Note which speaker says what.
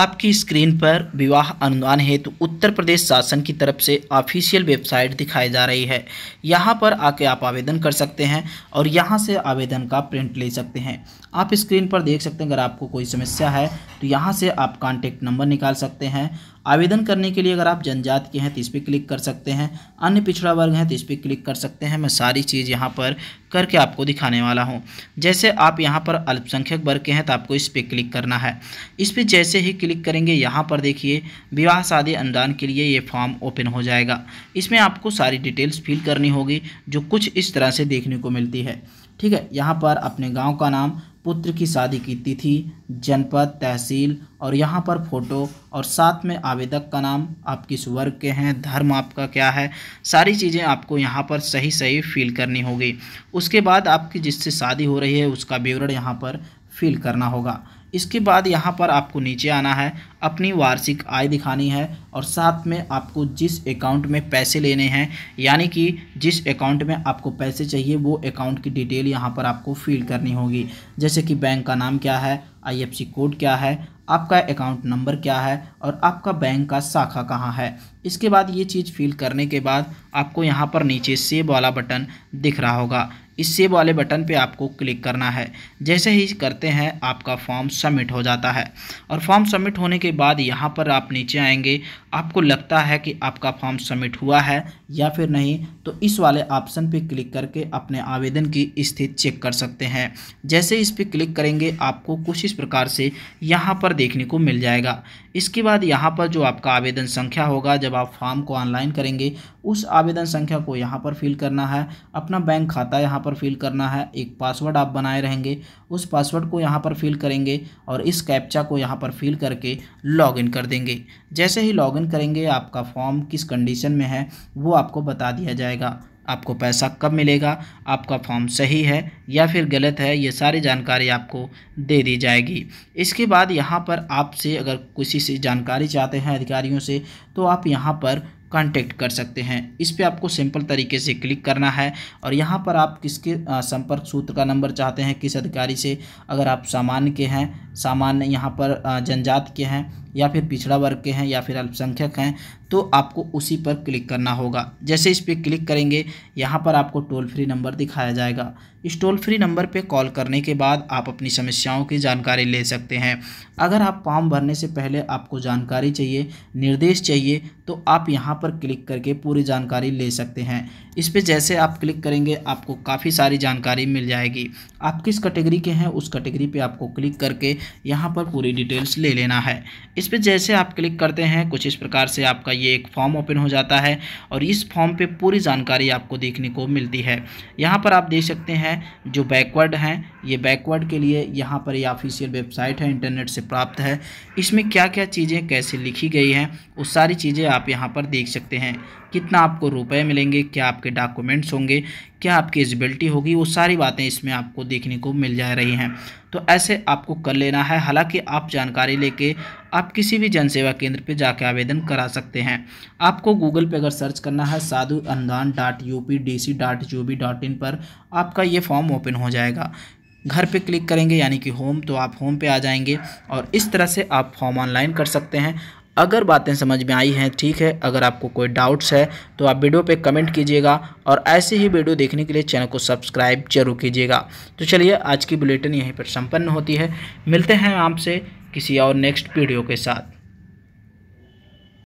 Speaker 1: आपकी स्क्रीन पर विवाह अनुदान हेतु तो उत्तर प्रदेश शासन की तरफ से ऑफिशियल वेबसाइट दिखाई जा रही है यहाँ पर आके आप आवेदन कर सकते हैं और यहाँ से आवेदन का प्रिंट ले सकते हैं आप स्क्रीन पर देख सकते हैं अगर आपको कोई समस्या है तो यहाँ से आप कांटेक्ट नंबर निकाल सकते हैं आवेदन करने के लिए अगर आप जनजात के हैं तो इस पर क्लिक कर सकते हैं अन्य पिछड़ा वर्ग हैं तो इस पर क्लिक कर सकते हैं मैं सारी चीज़ यहाँ पर करके आपको दिखाने वाला हूँ जैसे आप यहाँ पर अल्पसंख्यक वर्ग के हैं तो आपको इस पर क्लिक करना है इस पर जैसे ही क्लिक करेंगे यहाँ पर देखिए विवाह शादी अनुदान के लिए ये फॉर्म ओपन हो जाएगा इसमें आपको सारी डिटेल्स फिल करनी होगी जो कुछ इस तरह से देखने को मिलती है ठीक है यहाँ पर अपने गाँव का नाम पुत्र की शादी की तिथि जनपद तहसील और यहाँ पर फ़ोटो और साथ में आवेदक का नाम आप किस वर्ग के हैं धर्म आपका क्या है सारी चीज़ें आपको यहाँ पर सही सही फिल करनी होगी उसके बाद आपकी जिससे शादी हो रही है उसका विवरण यहाँ पर फिल करना होगा इसके बाद यहाँ पर आपको नीचे आना है अपनी वार्षिक आय दिखानी है और साथ में आपको जिस अकाउंट में पैसे लेने हैं यानी कि जिस अकाउंट में आपको पैसे चाहिए वो अकाउंट की डिटेल यहाँ पर आपको फिल करनी होगी जैसे कि बैंक का नाम क्या है आईएफसी कोड क्या है आपका अकाउंट नंबर क्या है और आपका बैंक का शाखा कहाँ है इसके बाद ये चीज़ फिल करने के बाद आपको यहाँ पर नीचे सेब वाला बटन दिख रहा होगा इस सेब वाले बटन पे आपको क्लिक करना है जैसे ही करते हैं आपका फॉर्म सबमिट हो जाता है और फॉर्म सबमिट होने के बाद यहाँ पर आप नीचे आएंगे आपको लगता है कि आपका फॉर्म सबमिट हुआ है या फिर नहीं तो इस वाले ऑप्शन पे क्लिक करके अपने आवेदन की स्थिति चेक कर सकते हैं जैसे इस पर क्लिक करेंगे आपको कुछ इस प्रकार से यहाँ पर देखने को मिल जाएगा इसके बाद यहाँ पर जो आपका आवेदन संख्या होगा जब जब आप फॉर्म को ऑनलाइन करेंगे उस आवेदन संख्या को यहाँ पर फिल करना है अपना बैंक खाता यहाँ पर फिल करना है एक पासवर्ड आप बनाए रहेंगे उस पासवर्ड को यहाँ पर फिल करेंगे और इस कैप्चा को यहाँ पर फिल करके लॉगिन कर देंगे जैसे ही लॉगिन करेंगे आपका फॉर्म किस कंडीशन में है वो आपको बता दिया जाएगा आपको पैसा कब मिलेगा आपका फॉर्म सही है या फिर गलत है ये सारी जानकारी आपको दे दी जाएगी इसके बाद यहाँ पर आपसे अगर किसी से जानकारी चाहते हैं अधिकारियों से तो आप यहाँ पर कांटेक्ट कर सकते हैं इस पर आपको सिंपल तरीके से क्लिक करना है और यहाँ पर आप किसके संपर्क सूत्र का नंबर चाहते हैं किस अधिकारी से अगर आप सामान्य के हैं सामान्य यहाँ पर जनजात के हैं या फिर पिछड़ा वर्ग के हैं या फिर अल्पसंख्यक हैं तो आपको उसी पर क्लिक करना होगा जैसे इस पर क्लिक करेंगे यहाँ पर आपको टोल फ्री नंबर दिखाया जाएगा इस टोल फ्री नंबर पर कॉल करने के बाद आप अपनी समस्याओं की जानकारी ले सकते हैं अगर आप फॉर्म भरने से पहले आपको जानकारी चाहिए निर्देश चाहिए तो आप यहाँ पर क्लिक करके पूरी जानकारी ले सकते हैं इस पर जैसे आप क्लिक करेंगे आपको काफ़ी सारी जानकारी मिल जाएगी आप किस कैटेगरी के हैं उस कैटेगरी पे आपको क्लिक करके यहाँ पर पूरी डिटेल्स ले लेना है इस पर जैसे आप क्लिक करते हैं कुछ इस प्रकार से आपका ये एक फॉर्म ओपन हो जाता है और इस फॉर्म पर पूरी जानकारी आपको देखने को मिलती है यहाँ पर आप देख सकते हैं जो बैकवर्ड हैं ये बैकवर्ड के लिए यहाँ पर ये ऑफिशियल वेबसाइट है इंटरनेट से प्राप्त है इसमें क्या क्या चीज़ें कैसे लिखी गई हैं वो सारी चीज़ें आप यहाँ पर देख सकते हैं कितना आपको रुपए मिलेंगे क्या आपके डॉक्यूमेंट्स होंगे क्या आपकी एजिबिलिटी होगी वो सारी बातें इसमें आपको देखने को मिल जा रही हैं तो ऐसे आपको कर लेना है हालांकि आप जानकारी लेके आप किसी भी जनसेवा केंद्र पे जाके आवेदन करा सकते हैं आपको गूगल पे अगर सर्च करना है Sadhu Anudan dot U P D C dot U B dot in पर आपका ये फॉर्म ओपन हो जाएगा घर पे क्लिक करेंगे यानी कि होम तो आप होम पे आ जाएंगे और इस तरह से आप फॉर्म ऑनलाइन कर सकते हैं अगर बातें समझ में आई हैं ठीक है अगर आपको कोई डाउट्स है तो आप वीडियो पे कमेंट कीजिएगा और ऐसे ही वीडियो देखने के लिए चैनल को सब्सक्राइब जरूर कीजिएगा तो चलिए आज की बुलेटिन यहीं पर संपन्न होती है मिलते हैं आपसे किसी और नेक्स्ट वीडियो के साथ